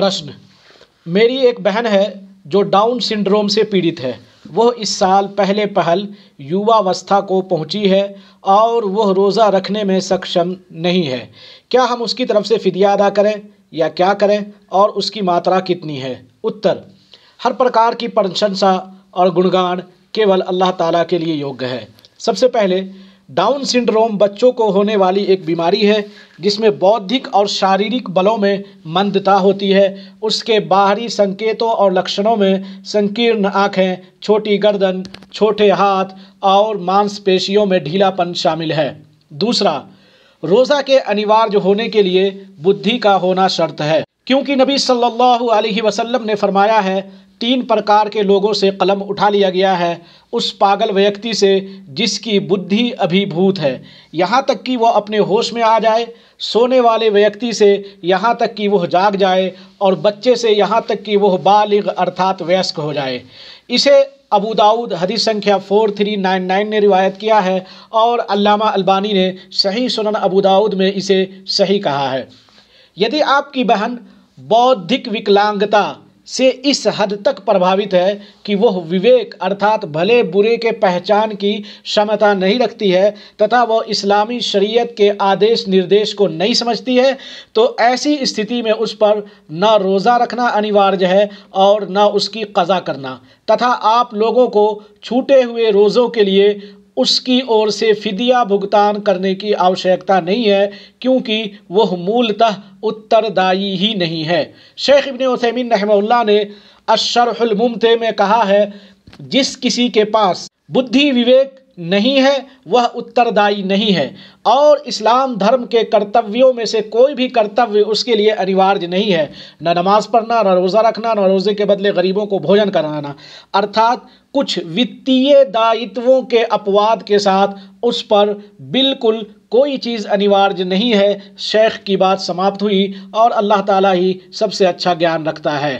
प्रश्न मेरी एक बहन है जो डाउन सिंड्रोम से पीड़ित है वह इस साल पहले पहल युवावस्था को पहुंची है और वह रोज़ा रखने में सक्षम नहीं है क्या हम उसकी तरफ से फिदिया अदा करें या क्या करें और उसकी मात्रा कितनी है उत्तर हर प्रकार की प्रशंसा और गुणगान केवल अल्लाह ताला के लिए योग्य है सबसे पहले डाउन सिंड्रोम बच्चों को होने वाली एक बीमारी है जिसमें बौद्धिक और शारीरिक बलों में मंदता होती है उसके बाहरी संकेतों और लक्षणों में संकीर्ण आँखें छोटी गर्दन छोटे हाथ और मांसपेशियों में ढीलापन शामिल है दूसरा रोज़ा के अनिवार्य होने के लिए बुद्धि का होना शर्त है क्योंकि नबी सल्लल्लाहु अलैहि वसल्लम ने फरमाया है तीन प्रकार के लोगों से कलम उठा लिया गया है उस पागल व्यक्ति से जिसकी बुद्धि अभिभूत है यहाँ तक कि वह अपने होश में आ जाए सोने वाले व्यक्ति से यहाँ तक कि वह जाग जाए और बच्चे से यहाँ तक कि वह बालिग अर्थात वयस्क हो जाए इसे अबू दाऊद हदीस संख्या 4399 ने रिवायत किया है और अल्लामा अल्बानी ने सही सुनन अबू दाऊद में इसे सही कहा है यदि आपकी बहन बौद्धिक विकलांगता से इस हद तक प्रभावित है कि वह विवेक अर्थात भले बुरे के पहचान की क्षमता नहीं रखती है तथा वह इस्लामी शरीयत के आदेश निर्देश को नहीं समझती है तो ऐसी स्थिति में उस पर न रोज़ा रखना अनिवार्य है और न उसकी कज़ा करना तथा आप लोगों को छूटे हुए रोज़ों के लिए उसकी ओर से फिदिया भुगतान करने की आवश्यकता नहीं है क्योंकि वह मूलतः उत्तरदायी ही नहीं है शेख इबन उसमिन रहमल्ला ने अशरमते में कहा है जिस किसी के पास बुद्धि विवेक नहीं है वह उत्तरदायी नहीं है और इस्लाम धर्म के कर्तव्यों में से कोई भी कर्तव्य उसके लिए अनिवार्य नहीं है न नमाज़ पढ़ना न रोज़ा रखना न रोज़े के बदले गरीबों को भोजन कराना अर्थात कुछ वित्तीय दायित्वों के अपवाद के साथ उस पर बिल्कुल कोई चीज़ अनिवार्य नहीं है शेख की बात समाप्त हुई और अल्लाह ताला ही सबसे अच्छा ज्ञान रखता है